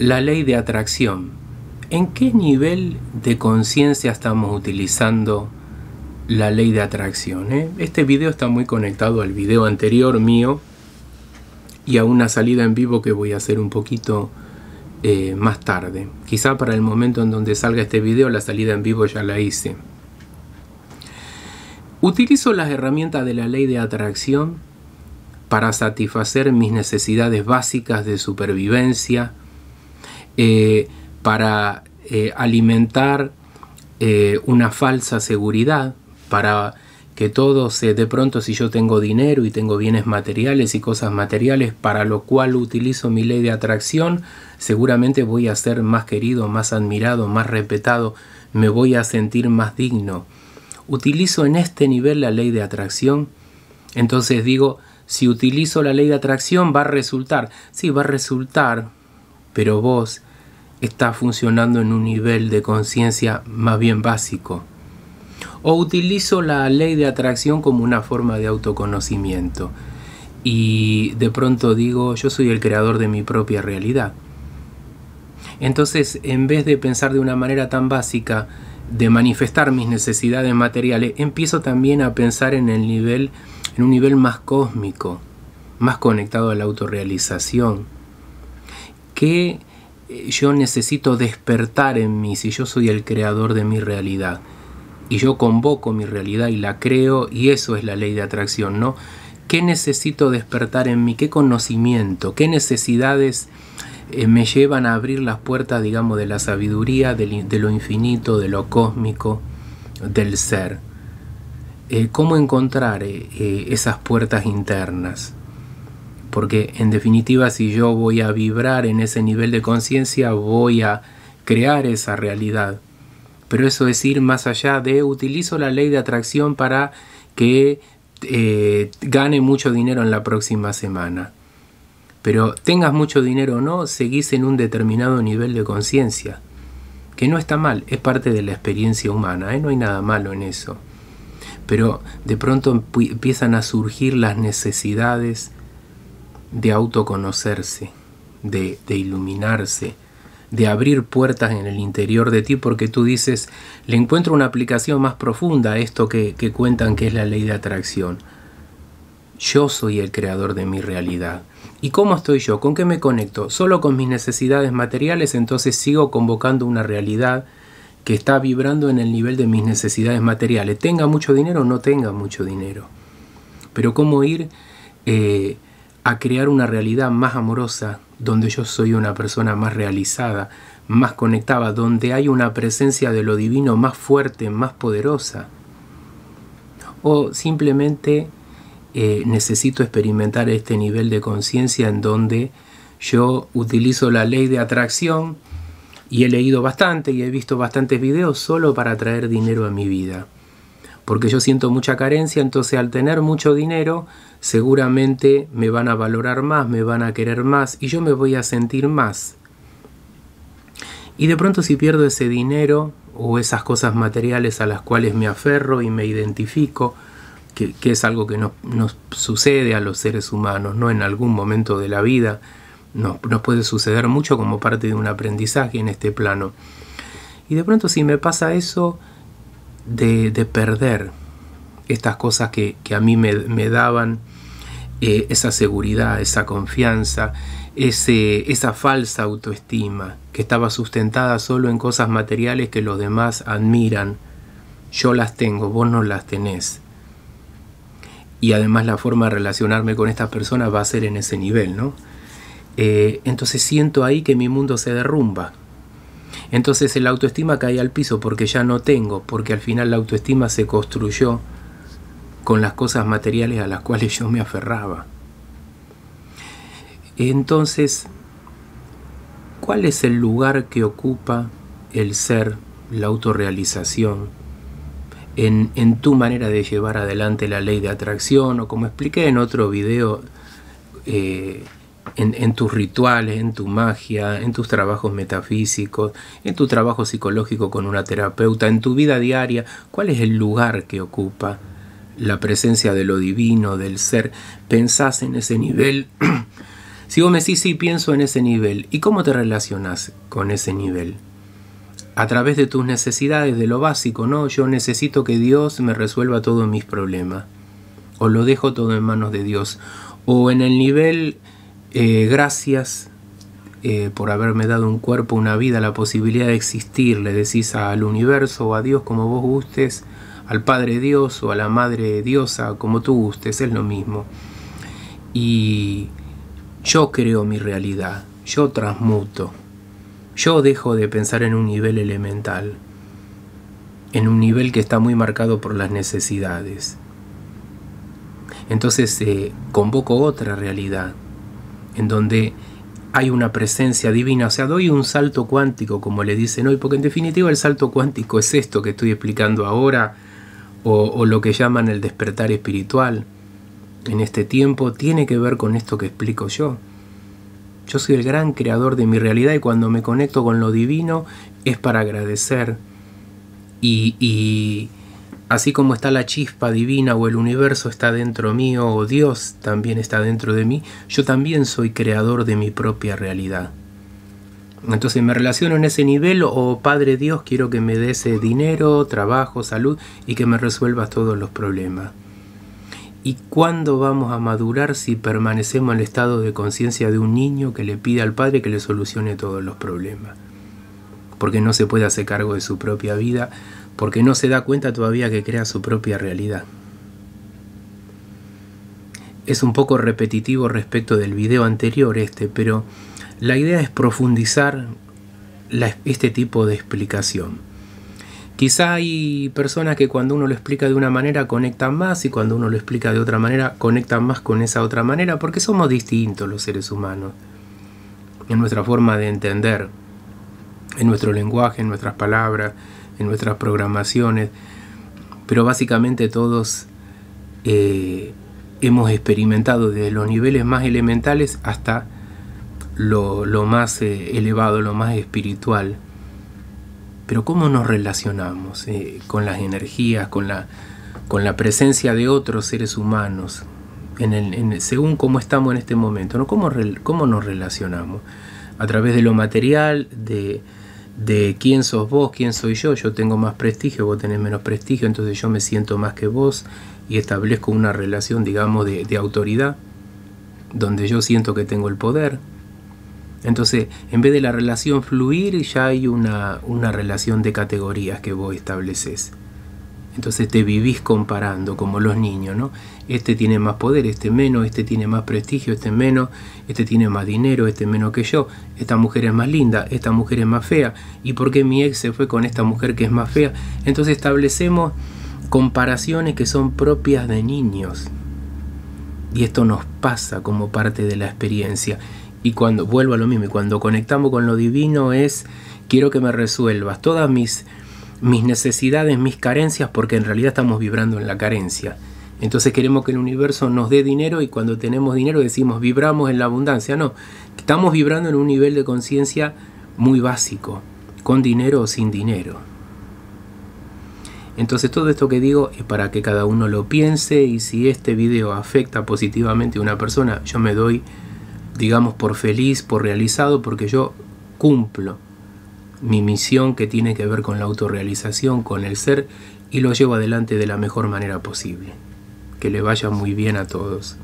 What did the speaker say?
La ley de atracción. ¿En qué nivel de conciencia estamos utilizando la ley de atracción? Eh? Este video está muy conectado al video anterior mío y a una salida en vivo que voy a hacer un poquito eh, más tarde. Quizá para el momento en donde salga este video la salida en vivo ya la hice. Utilizo las herramientas de la ley de atracción para satisfacer mis necesidades básicas de supervivencia, eh, para eh, alimentar eh, una falsa seguridad, para que todo se, de pronto si yo tengo dinero y tengo bienes materiales y cosas materiales para lo cual utilizo mi ley de atracción, seguramente voy a ser más querido, más admirado, más respetado, me voy a sentir más digno. Utilizo en este nivel la ley de atracción, entonces digo, si utilizo la ley de atracción va a resultar, sí, va a resultar, pero vos está funcionando en un nivel de conciencia más bien básico. O utilizo la ley de atracción como una forma de autoconocimiento. Y de pronto digo, yo soy el creador de mi propia realidad. Entonces, en vez de pensar de una manera tan básica, de manifestar mis necesidades materiales, empiezo también a pensar en el nivel, en un nivel más cósmico, más conectado a la autorrealización. que eh, yo necesito despertar en mí si yo soy el creador de mi realidad. Y yo convoco mi realidad y la creo y eso es la ley de atracción, ¿no? ¿Qué necesito despertar en mí? ¿Qué conocimiento? ¿Qué necesidades eh, me llevan a abrir las puertas, digamos, de la sabiduría, de lo infinito, de lo cósmico, del ser? Eh, ¿Cómo encontrar esas puertas internas? Porque en definitiva, si yo voy a vibrar en ese nivel de conciencia, voy a crear esa realidad. Pero eso es ir más allá de utilizo la ley de atracción para que eh, gane mucho dinero en la próxima semana. Pero tengas mucho dinero o no, seguís en un determinado nivel de conciencia. Que no está mal, es parte de la experiencia humana, ¿eh? no hay nada malo en eso. Pero de pronto empiezan a surgir las necesidades, de autoconocerse, de, iluminarse, de abrir puertas en el interior de ti porque tú dices, le encuentro una aplicación más profunda a esto que, que, cuentan que es la ley de atracción. Yo soy el creador de mi realidad. ¿Y cómo estoy yo? ¿Con qué me conecto? Solo con mis necesidades materiales, entonces sigo convocando una realidad que está vibrando en el nivel de mis necesidades materiales. Tenga mucho dinero o no tenga mucho dinero. Pero cómo ir... Eh, a crear una realidad más amorosa, donde yo soy una persona más realizada, más conectada, donde hay una presencia de lo divino más fuerte, más poderosa. O simplemente eh, necesito experimentar este nivel de conciencia en donde yo utilizo la ley de atracción y he leído bastante y he visto bastantes videos solo para traer dinero a mi vida porque yo siento mucha carencia, entonces al tener mucho dinero seguramente me van a valorar más, me van a querer más y yo me voy a sentir más. Y de pronto si pierdo ese dinero o esas cosas materiales a las cuales me aferro y me identifico, que, es algo que nos, sucede a los seres humanos, ¿no? En algún momento de la vida nos puede suceder mucho como parte de un aprendizaje en este plano. Y de pronto si me pasa eso, de, perder estas cosas que, a mí me, daban eh, esa seguridad, esa confianza, ese, esa falsa autoestima que estaba sustentada solo en cosas materiales que los demás admiran. Yo las tengo, vos no las tenés. Y además la forma de relacionarme con estas personas va a ser en ese nivel, ¿no? Eh, entonces siento ahí que mi mundo se derrumba. Entonces el autoestima cae al piso porque ya no tengo, porque al final la autoestima se construyó con las cosas materiales a las cuales yo me aferraba. Entonces, ¿cuál es el lugar que ocupa el ser, la autorrealización, en, en, tu manera de llevar adelante la ley de atracción o como expliqué en otro video, eh, en, tus rituales, en tu magia, en tus trabajos metafísicos, en tu trabajo psicológico con una terapeuta, en tu vida diaria, cuál es el lugar que ocupa la presencia de lo divino, del ser. Pensás en ese nivel. si vos me decís, sí, pienso en ese nivel, ¿y cómo te relacionás con ese nivel? a través de tus necesidades, de lo básico, ¿no? Yo necesito que Dios me resuelva todos mis problemas. O lo dejo todo en manos de Dios. O en el nivel eh, gracias eh, por haberme dado un cuerpo, una vida, la posibilidad de existir, le decís al universo o a Dios como vos gustes, al Padre Dios o a la Madre Diosa como tú gustes, es lo mismo. Y yo creo mi realidad, yo transmuto, yo dejo de pensar en un nivel elemental, en un nivel que está muy marcado por las necesidades. Entonces eh, convoco otra realidad, en donde hay una presencia divina, o sea, doy un salto cuántico, como le dicen hoy, porque en definitiva el salto cuántico es esto que estoy explicando ahora, o, lo que llaman el despertar espiritual en este tiempo, tiene que ver con esto que explico yo. Yo soy el gran creador de mi realidad y cuando me conecto con lo divino es para agradecer y, Así como está la chispa divina o el universo está dentro mío o Dios también está dentro de mí, yo también soy creador de mi propia realidad. Entonces me relaciono en ese nivel o oh, Padre Dios quiero que me des eh, dinero, trabajo, salud y que me resuelvas todos los problemas. ¿Y cuándo vamos a madurar si permanecemos en el estado de conciencia de un niño que le pide al Padre que le solucione todos los problemas? Porque no se puede hacer cargo de su propia vida porque no se da cuenta todavía que crea su propia realidad. Es un poco repetitivo respecto del video anterior este, pero la idea es profundizar este tipo de explicación. Quizá hay personas que cuando uno lo explica de una manera conectan más y cuando uno lo explica de otra manera conectan más con esa otra manera porque somos distintos los seres humanos en nuestra forma de entender, en nuestro lenguaje, en nuestras palabras, en nuestras programaciones, pero básicamente todos eh, hemos experimentado desde los niveles más elementales hasta lo, más eh, elevado, lo más espiritual. Pero cómo nos relacionamos eh, con las energías, con la, con la presencia de otros seres humanos, en el, según cómo estamos en este momento, ¿no? ¿Cómo, ¿Cómo, nos relacionamos? A través de lo material, de, de quién sos vos, quién soy yo, yo tengo más prestigio, vos tenés menos prestigio, entonces yo me siento más que vos y establezco una relación, digamos, de, autoridad, donde yo siento que tengo el poder. Entonces, en vez de la relación fluir, ya hay una, una relación de categorías que vos estableces. Entonces te vivís comparando como los niños, ¿no? Este tiene más poder, este menos, este tiene más prestigio, este menos, este tiene más dinero, este menos que yo, esta mujer es más linda, esta mujer es más fea, ¿y por qué mi ex se fue con esta mujer que es más fea? Entonces establecemos comparaciones que son propias de niños. Y esto nos pasa como parte de la experiencia. Y cuando vuelvo a lo mismo, y cuando conectamos con lo divino es, quiero que me resuelvas todas mis mis necesidades, mis carencias, porque en realidad estamos vibrando en la carencia. Entonces queremos que el universo nos dé dinero y cuando tenemos dinero decimos vibramos en la abundancia. No, estamos vibrando en un nivel de conciencia muy básico, con dinero o sin dinero. Entonces todo esto que digo es para que cada uno lo piense y si este video afecta positivamente a una persona, yo me doy, digamos, por feliz, por realizado, porque yo cumplo mi misión que tiene que ver con la autorrealización, con el ser, y lo llevo adelante de la mejor manera posible. Que le vaya muy bien a todos.